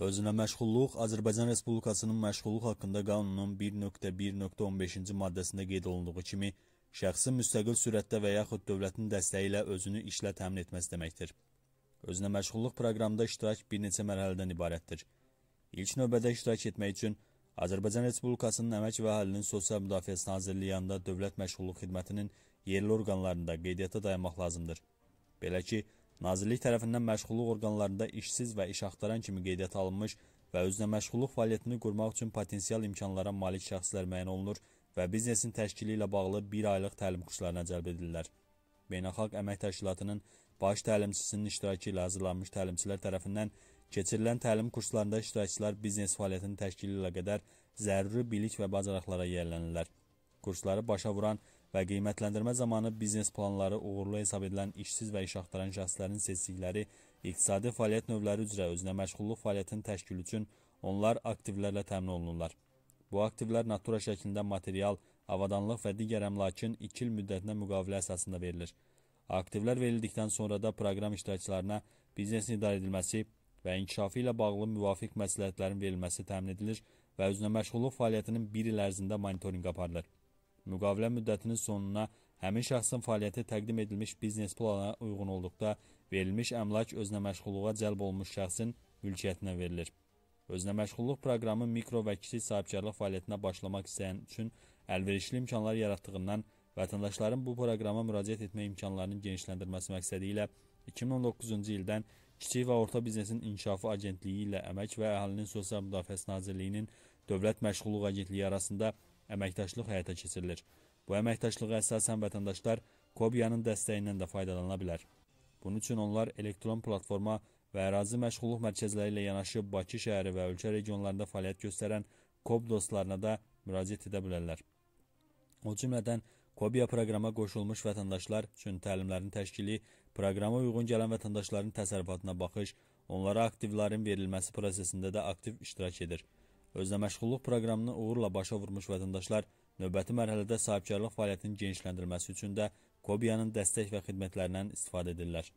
Özünə məşğulluq Azərbaycan Respublikasının məşğulluq haqqında qanunun 1.1.15-ci maddəsində qeyd olunduğu kimi, şəxsin müstəqil sürətdə və yaxud dövlətin dəstəyi ilə özünü işlə təmin etməsi deməkdir. Özünə məşğulluq proqramında iştirak bir neçə mərhələdən ibarətdir. İlk növbədə iştirak etmək üçün Azərbaycan Respublikasının Əmək və Əhalinin Sosial Müdafiəsi Nazirliyi yanında Dövlət Məşğulluq Xidmətinin yerli orqanlarında qeydiyyata dayanmaq lazımdır. Belə ki, Nazirlik tərəfindən məşğulluq orqanlarında işsiz və iş axtaran kimi qeydiyyata alınmış və özünə məşğulluq fəaliyyətini qurmaq üçün potensial imkanlara malik şəxslər müəyyən olunur və biznesin təşkili ilə bağlı bir aylıq təlim kurslarına cəlb edirlər. Beynəlxalq Əmək Təşkilatının baş təlimçisinin iştirakı ilə hazırlanmış təlimçilər tərəfindən keçirilən təlim kurslarında iştirakçılar biznes fəaliyyətinin təşkili ilə qədər zəruri bilik və bacarıqlara yiyələnirlər. Kursları başa vuran və qiymətləndirmə zamanı biznes planları uğurlu hesab edilən işsiz və iş axtaran şəxslərin seçdikləri iqtisadi fəaliyyət növləri üzrə özünə məşğulluq fəaliyyətinin təşkili üçün onlar aktivlərlə təmin olunurlar. Bu aktivlər natura şəklində material, avadanlıq və digər əmlakın 2 il müddətinə müqavilə əsasında verilir. Aktivlər verildikdən sonra da proqram iştirakçılarına biznesin idarə edilməsi və inkişafı ilə bağlı müvafiq məsləhətlərin verilməsi təmin edilir və özünə məşğulluq fəaliyyətinin bir il ərzində monitorinq aparılır müqavilə müddətinin sonuna həmin şəxsin fəaliyyəti təqdim edilmiş biznes plana uyğun olduqda verilmiş əmlak özünə məşğulluğa cəlb olunmuş şəxsin mülkiyyətinə verilir. Özünə məşğulluq proqramı mikro və kiçik sahibkarlıq fəaliyyətinə başlamaq istəyən üçün əlverişli imkanlar yaratdığından vətəndaşların bu proqrama müraciət etmə imkanlarının genişləndirilməsi məqsədi ilə 2019-cu ildən Kiçik və Orta Biznesin İnkişafı Agentliyi ilə Əmək və Əhalinin Sosial Müdafiəsi Nazirliyinin Dövlət Məşğulluq Agentliyi arasında əməkdaşlıq həyata keçirilir. Bu əməkdaşlığa əsasən vətəndaşlar Kobiyanın dəstəyindən də faydalana bilər. Bunun üçün onlar elektron platforma və ərazi məşğulluq mərkəzləri ilə yanaşı Bakı şəhəri və ölkə regionlarında fəaliyyət göstərən KOB dostlarına da müraciət edə bilərlər. O cümlədən Kobiya proqrama qoşulmuş vətəndaşlar üçün təlimlərin təşkili, proqrama uyğun gələn vətəndaşların təsərrüfatına baxış, onlara aktivlərin verilməsi prosesində də aktiv iştirak edir. Özləməşğulluq proqramını uğurla başa vurmuş vətəndaşlar növbəti mərhələdə sahibkarlıq fəaliyyətinin genişləndirilməsi üçün də Kobiyanın dəstək və xidmətlərindən istifadə edirlər.